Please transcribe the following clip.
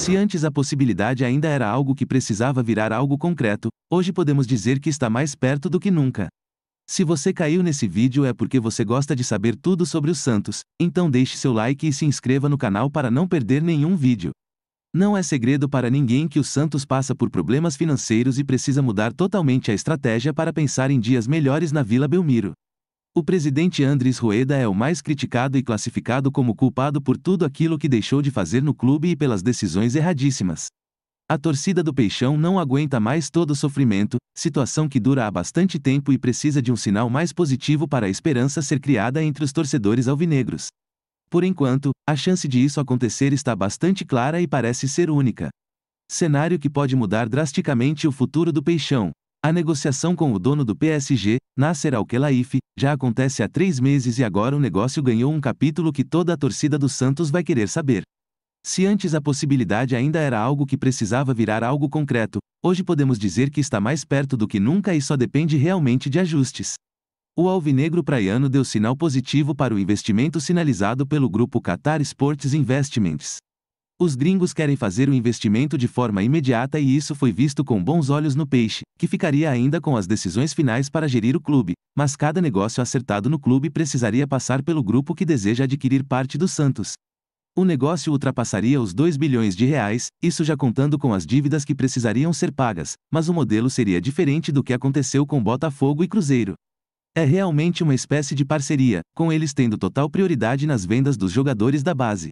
Se antes a possibilidade ainda era algo que precisava virar algo concreto, hoje podemos dizer que está mais perto do que nunca. Se você caiu nesse vídeo é porque você gosta de saber tudo sobre os santos, então deixe seu like e se inscreva no canal para não perder nenhum vídeo. Não é segredo para ninguém que o Santos passa por problemas financeiros e precisa mudar totalmente a estratégia para pensar em dias melhores na Vila Belmiro. O presidente Andrés Rueda é o mais criticado e classificado como culpado por tudo aquilo que deixou de fazer no clube e pelas decisões erradíssimas. A torcida do Peixão não aguenta mais todo o sofrimento, situação que dura há bastante tempo e precisa de um sinal mais positivo para a esperança ser criada entre os torcedores alvinegros. Por enquanto, a chance de isso acontecer está bastante clara e parece ser única. Cenário que pode mudar drasticamente o futuro do Peixão, a negociação com o dono do PSG, Nasser Al-Khelaifi, já acontece há três meses e agora o negócio ganhou um capítulo que toda a torcida do Santos vai querer saber. Se antes a possibilidade ainda era algo que precisava virar algo concreto, hoje podemos dizer que está mais perto do que nunca e só depende realmente de ajustes. O alvinegro praiano deu sinal positivo para o investimento sinalizado pelo grupo Qatar Sports Investments. Os gringos querem fazer o investimento de forma imediata e isso foi visto com bons olhos no peixe, que ficaria ainda com as decisões finais para gerir o clube, mas cada negócio acertado no clube precisaria passar pelo grupo que deseja adquirir parte do Santos. O negócio ultrapassaria os 2 bilhões de reais, isso já contando com as dívidas que precisariam ser pagas, mas o modelo seria diferente do que aconteceu com Botafogo e Cruzeiro. É realmente uma espécie de parceria, com eles tendo total prioridade nas vendas dos jogadores da base.